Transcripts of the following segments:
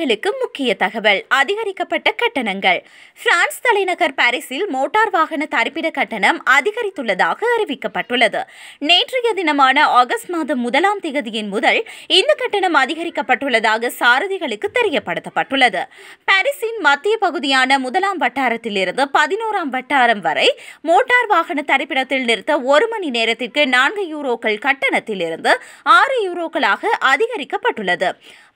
மக்களுக்கு முக்கிய தகவல் அதிகரிக்கப்பட்ட கட்டணங்கள் பிரான்ஸ் தலைநகர் பாரிஸில் மோட்டார் வாகன தரிப்பிட கட்டணம் அதிகரித்துள்ளதாக அறிவிக்கப்பட்டுள்ளது நேற்றைய தினமான ஆகஸ்ட் மாதம் முதலாம் தேதியின் முதல் இந்த கட்டணம் அதிகரிக்கப்பட்டுள்ளதாக சாரதிகளுக்கு தெரியப்படுத்தப்பட்டுள்ளது பாரிஸின் மத்திய பகுதியான முதலாம் வட்டாரத்திலிருந்து பதினோராம் வட்டாரம் வரை மோட்டார் வாகன தரிப்பிடத்தில் நிறுத்த ஒரு மணி நேரத்திற்கு நான்கு யூரோக்கள் கட்டணத்திலிருந்து ஆறு யூரோக்களாக அதிகரிக்கப்பட்டுள்ளது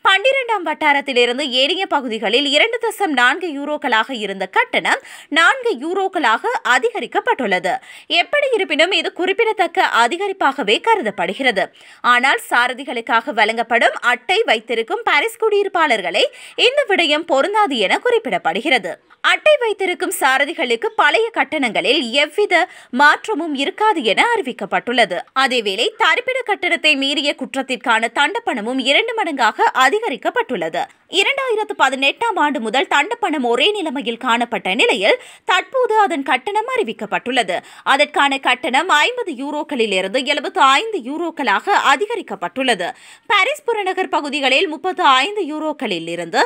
பன்னிரெண்டாம் வட்டாரத்திலிருந்து ஏனைய பகுதிகளில் இரண்டு தசம் நான்கு யூரோக்களாக இருந்த கட்டணம் நான்கு யூரோக்களாக அதிகரிக்கப்பட்டுள்ளது எப்படி இருப்பினும் இது குறிப்பிடத்தக்க அதிகரிப்பாகவே கருதப்படுகிறது ஆனால் சாரதிகளுக்காக வழங்கப்படும் அட்டை வைத்திருக்கும் பாரிஸ் குடியிருப்பாளர்களை இந்த விடயம் பொருந்தாது என குறிப்பிடப்படுகிறது அட்டை வைத்திருக்கும் சாரதிகளுக்கு பழைய கட்டணங்களில் எவ்வித மாற்றமும் இருக்காது என அறிவிக்கப்பட்டுள்ளது அதேவேளை தரிப்பிட கட்டணத்தை மீறிய குற்றத்திற்கான தண்டப்பணமும் இரண்டு மடங்காக அதிகரிக்கப்பட்டுள்ளது இரண்டாயிரத்து பதினெட்டாம் ஆண்டு முதல் தண்டப்பணம் ஒரே நிலைமையில் காணப்பட்ட நிலையில் தற்போது அதன் கட்டணம் அறிவிக்கப்பட்டுள்ளது அதற்கான கட்டணம் ஐம்பது யூரோக்களில் இருந்து எழுபத்து ஐந்து யூரோக்களாக அதிகரிக்கப்பட்டுள்ளது பாரிஸ் புறநகர் பகுதிகளில் முப்பத்து ஐந்து யூரோக்களில் இருந்து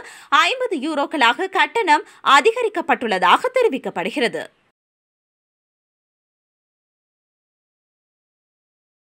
ஐம்பது யூரோக்களாக கட்டணம் அதிகரிக்கப்பட்டுள்ளதாக தெரிவிக்கப்படுகிறது